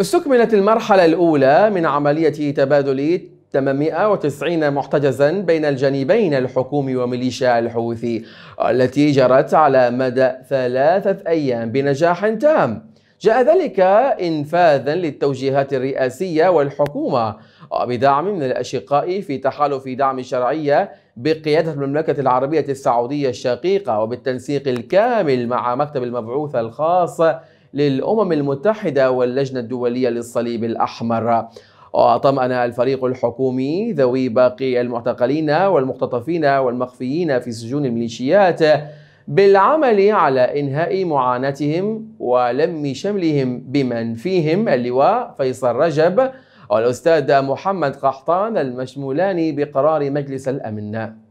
استكملت المرحلة الأولى من عملية تبادل 890 محتجزا بين الجانبين الحكومي وميليشيا الحوثي التي جرت على مدى ثلاثة أيام بنجاح تام جاء ذلك إنفاذا للتوجيهات الرئاسية والحكومة بدعم من الأشقاء في تحالف دعم شرعية بقيادة المملكة العربية السعودية الشقيقة وبالتنسيق الكامل مع مكتب المبعوث الخاص للأمم المتحدة واللجنة الدولية للصليب الأحمر وطمأن الفريق الحكومي ذوي باقي المعتقلين والمختطفين والمخفيين في سجون الميليشيات بالعمل على إنهاء معاناتهم ولم شملهم بمن فيهم اللواء فيصل رجب والأستاذ محمد قحطان المشمولان بقرار مجلس الأمن